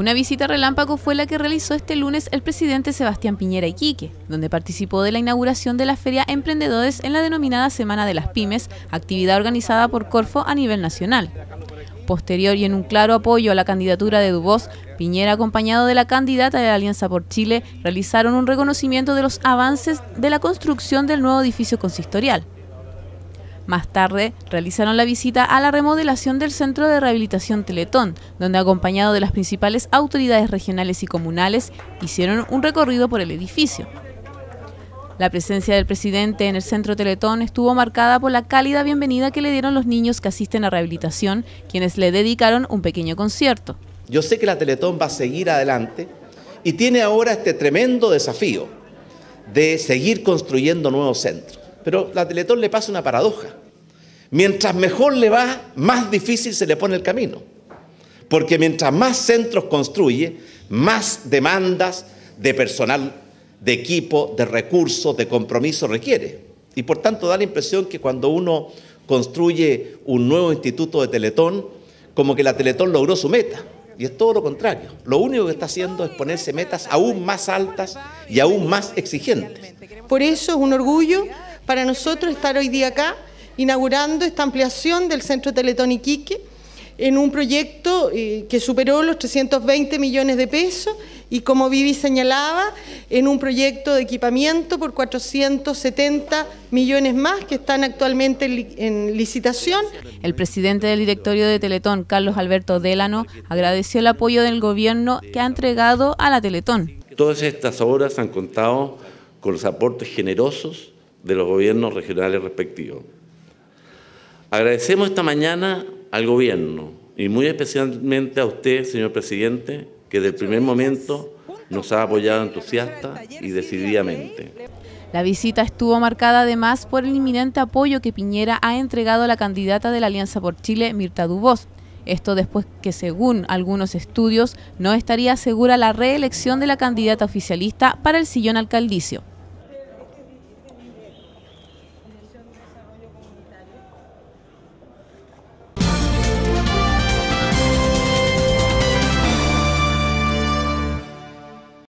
Una visita relámpago fue la que realizó este lunes el presidente Sebastián Piñera Iquique, donde participó de la inauguración de la Feria Emprendedores en la denominada Semana de las Pymes, actividad organizada por Corfo a nivel nacional. Posterior y en un claro apoyo a la candidatura de Dubós, Piñera, acompañado de la candidata de la Alianza por Chile, realizaron un reconocimiento de los avances de la construcción del nuevo edificio consistorial. Más tarde, realizaron la visita a la remodelación del Centro de Rehabilitación Teletón, donde acompañado de las principales autoridades regionales y comunales, hicieron un recorrido por el edificio. La presencia del presidente en el centro Teletón estuvo marcada por la cálida bienvenida que le dieron los niños que asisten a rehabilitación, quienes le dedicaron un pequeño concierto. Yo sé que la Teletón va a seguir adelante y tiene ahora este tremendo desafío de seguir construyendo nuevos centros. Pero la Teletón le pasa una paradoja. Mientras mejor le va, más difícil se le pone el camino. Porque mientras más centros construye, más demandas de personal, de equipo, de recursos, de compromiso requiere. Y por tanto da la impresión que cuando uno construye un nuevo instituto de Teletón, como que la Teletón logró su meta. Y es todo lo contrario. Lo único que está haciendo es ponerse metas aún más altas y aún más exigentes. Por eso es un orgullo para nosotros estar hoy día acá inaugurando esta ampliación del Centro Teletón Iquique en un proyecto eh, que superó los 320 millones de pesos y como Vivi señalaba, en un proyecto de equipamiento por 470 millones más que están actualmente en licitación. El presidente del directorio de Teletón, Carlos Alberto Delano, agradeció el apoyo del gobierno que ha entregado a la Teletón. Todas estas obras han contado con los aportes generosos de los gobiernos regionales respectivos. Agradecemos esta mañana al gobierno y muy especialmente a usted, señor presidente, que desde el primer momento nos ha apoyado entusiasta y decididamente. La visita estuvo marcada además por el inminente apoyo que Piñera ha entregado a la candidata de la Alianza por Chile, Mirta Dubós. Esto después que, según algunos estudios, no estaría segura la reelección de la candidata oficialista para el sillón alcaldicio.